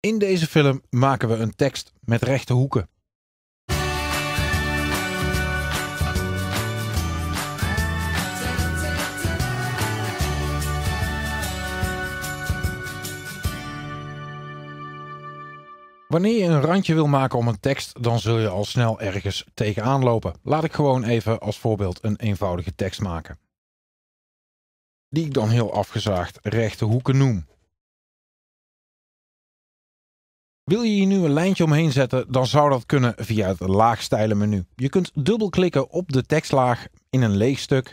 In deze film maken we een tekst met rechte hoeken. Wanneer je een randje wil maken om een tekst, dan zul je al snel ergens tegenaan lopen. Laat ik gewoon even als voorbeeld een eenvoudige tekst maken. Die ik dan heel afgezaagd rechte hoeken noem. Wil je hier nu een lijntje omheen zetten, dan zou dat kunnen via het laagstijlen menu. Je kunt dubbelklikken op de tekstlaag in een leeg stuk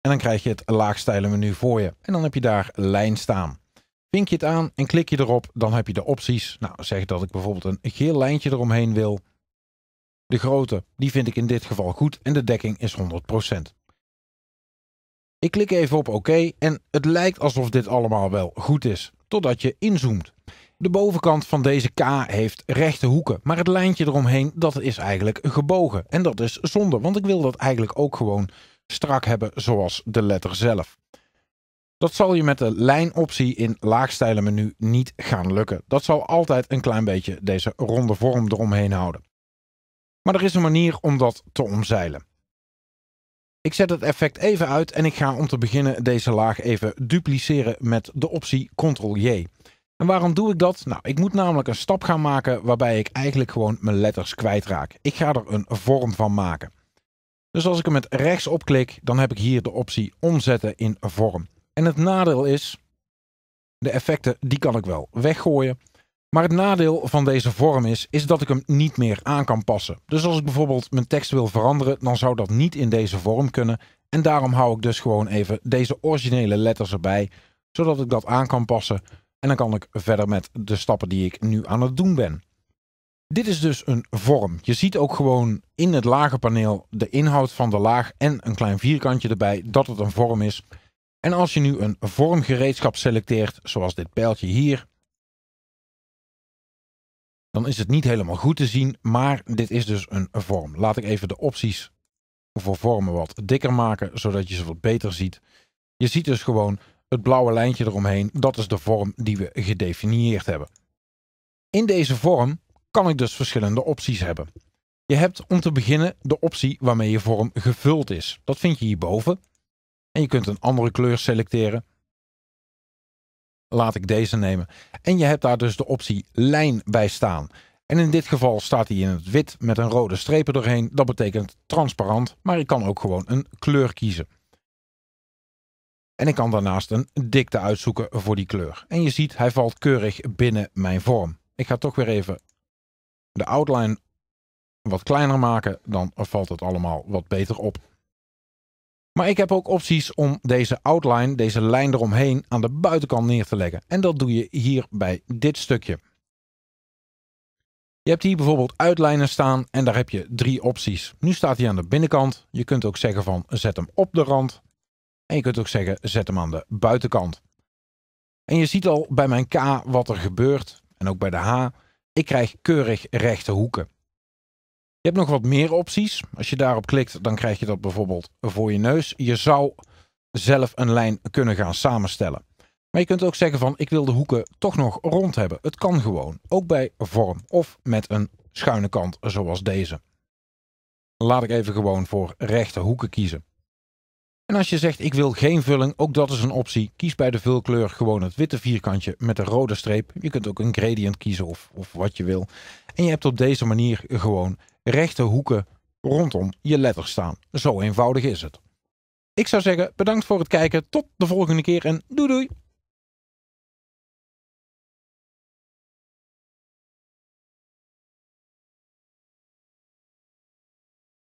en dan krijg je het laagstijlen menu voor je. En dan heb je daar lijn staan. Vink je het aan en klik je erop, dan heb je de opties. Nou, zeg dat ik bijvoorbeeld een geel lijntje eromheen wil. De grootte, die vind ik in dit geval goed en de dekking is 100%. Ik klik even op oké en het lijkt alsof dit allemaal wel goed is, totdat je inzoomt. De bovenkant van deze K heeft rechte hoeken, maar het lijntje eromheen dat is eigenlijk gebogen. En dat is zonde, want ik wil dat eigenlijk ook gewoon strak hebben zoals de letter zelf. Dat zal je met de lijnoptie in laagstijlenmenu niet gaan lukken. Dat zal altijd een klein beetje deze ronde vorm eromheen houden. Maar er is een manier om dat te omzeilen. Ik zet het effect even uit en ik ga om te beginnen deze laag even dupliceren met de optie Ctrl-J. En waarom doe ik dat? Nou, ik moet namelijk een stap gaan maken waarbij ik eigenlijk gewoon mijn letters kwijtraak. Ik ga er een vorm van maken. Dus als ik hem met rechts opklik, dan heb ik hier de optie omzetten in vorm. En het nadeel is, de effecten die kan ik wel weggooien. Maar het nadeel van deze vorm is, is dat ik hem niet meer aan kan passen. Dus als ik bijvoorbeeld mijn tekst wil veranderen, dan zou dat niet in deze vorm kunnen. En daarom hou ik dus gewoon even deze originele letters erbij, zodat ik dat aan kan passen en dan kan ik verder met de stappen die ik nu aan het doen ben. Dit is dus een vorm. Je ziet ook gewoon in het lage paneel de inhoud van de laag en een klein vierkantje erbij dat het een vorm is. En als je nu een vormgereedschap selecteert, zoals dit pijltje hier, dan is het niet helemaal goed te zien, maar dit is dus een vorm. Laat ik even de opties voor vormen wat dikker maken, zodat je ze wat beter ziet. Je ziet dus gewoon het blauwe lijntje eromheen, dat is de vorm die we gedefinieerd hebben. In deze vorm kan ik dus verschillende opties hebben. Je hebt om te beginnen de optie waarmee je vorm gevuld is. Dat vind je hierboven. En je kunt een andere kleur selecteren. Laat ik deze nemen. En je hebt daar dus de optie lijn bij staan. En in dit geval staat hij in het wit met een rode streep erdoorheen. Dat betekent transparant, maar ik kan ook gewoon een kleur kiezen. En ik kan daarnaast een dikte uitzoeken voor die kleur. En je ziet, hij valt keurig binnen mijn vorm. Ik ga toch weer even de outline wat kleiner maken. Dan valt het allemaal wat beter op. Maar ik heb ook opties om deze outline, deze lijn eromheen, aan de buitenkant neer te leggen. En dat doe je hier bij dit stukje. Je hebt hier bijvoorbeeld uitlijnen staan en daar heb je drie opties. Nu staat hij aan de binnenkant. Je kunt ook zeggen van zet hem op de rand. En je kunt ook zeggen, zet hem aan de buitenkant. En je ziet al bij mijn K wat er gebeurt, en ook bij de H. Ik krijg keurig rechte hoeken. Je hebt nog wat meer opties. Als je daarop klikt, dan krijg je dat bijvoorbeeld voor je neus. Je zou zelf een lijn kunnen gaan samenstellen. Maar je kunt ook zeggen van, ik wil de hoeken toch nog rond hebben. Het kan gewoon, ook bij vorm of met een schuine kant zoals deze. Laat ik even gewoon voor rechte hoeken kiezen. En als je zegt ik wil geen vulling, ook dat is een optie. Kies bij de vulkleur gewoon het witte vierkantje met een rode streep. Je kunt ook een gradient kiezen of, of wat je wil. En je hebt op deze manier gewoon rechte hoeken rondom je letters staan. Zo eenvoudig is het. Ik zou zeggen bedankt voor het kijken. Tot de volgende keer en doei doei.